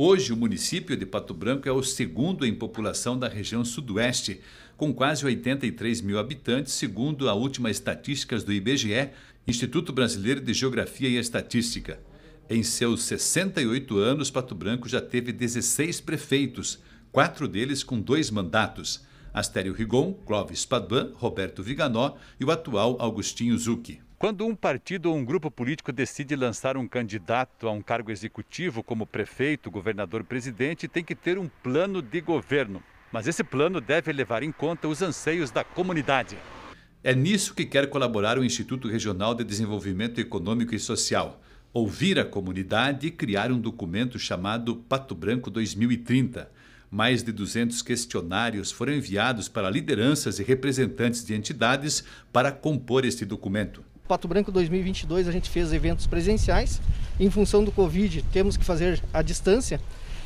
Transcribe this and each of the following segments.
Hoje, o município de Pato Branco é o segundo em população da região sudoeste, com quase 83 mil habitantes, segundo a última estatísticas do IBGE, Instituto Brasileiro de Geografia e Estatística. Em seus 68 anos, Pato Branco já teve 16 prefeitos, quatro deles com dois mandatos: Astério Rigon, Clóvis Paduan, Roberto Viganó e o atual Augustinho Zucchi. Quando um partido ou um grupo político decide lançar um candidato a um cargo executivo, como prefeito, governador, presidente, tem que ter um plano de governo. Mas esse plano deve levar em conta os anseios da comunidade. É nisso que quer colaborar o Instituto Regional de Desenvolvimento Econômico e Social. Ouvir a comunidade e criar um documento chamado Pato Branco 2030. Mais de 200 questionários foram enviados para lideranças e representantes de entidades para compor este documento. Pato Branco 2022 a gente fez eventos presenciais. Em função do Covid, temos que fazer à distância,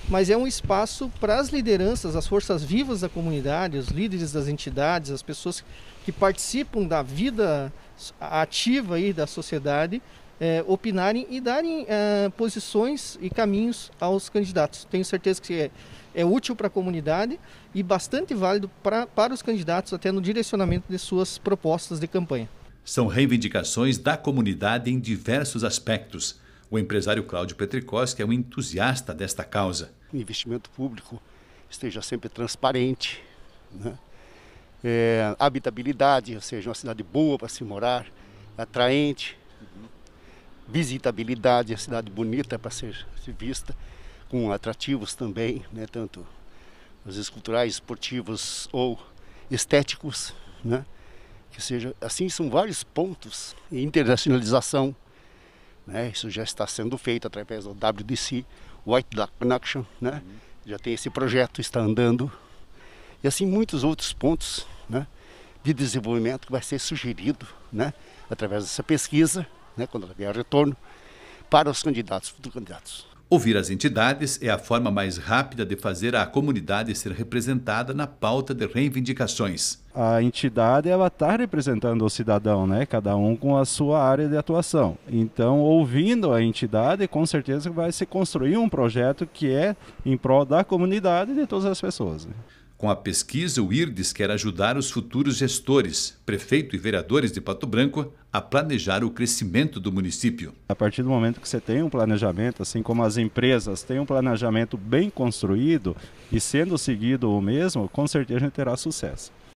mas é um espaço para as lideranças, as forças vivas da comunidade, os líderes das entidades, as pessoas que participam da vida ativa aí da sociedade, é, opinarem e darem é, posições e caminhos aos candidatos. Tenho certeza que é, é útil para a comunidade e bastante válido pra, para os candidatos, até no direcionamento de suas propostas de campanha. São reivindicações da comunidade em diversos aspectos. O empresário Cláudio Petricoski é um entusiasta desta causa. O investimento público esteja sempre transparente, né? é, habitabilidade, ou seja, uma cidade boa para se morar, atraente, visitabilidade, uma cidade bonita para ser vista, com atrativos também, né? tanto os culturais, esportivos ou estéticos, né? que seja, assim são vários pontos e internacionalização. Né? Isso já está sendo feito através do WDC, White Duck Connection, né? Uhum. já tem esse projeto, está andando. E assim muitos outros pontos né? de desenvolvimento que vai ser sugerido né? através dessa pesquisa, né? quando ela vier retorno, para os candidatos, futuros candidatos. Ouvir as entidades é a forma mais rápida de fazer a comunidade ser representada na pauta de reivindicações. A entidade ela está representando o cidadão, né? Cada um com a sua área de atuação. Então, ouvindo a entidade, com certeza vai se construir um projeto que é em prol da comunidade e de todas as pessoas. Né? Com a pesquisa, o IRDES quer ajudar os futuros gestores, prefeito e vereadores de Pato Branco, a planejar o crescimento do município. A partir do momento que você tem um planejamento, assim como as empresas têm um planejamento bem construído e sendo seguido o mesmo, com certeza a gente terá sucesso.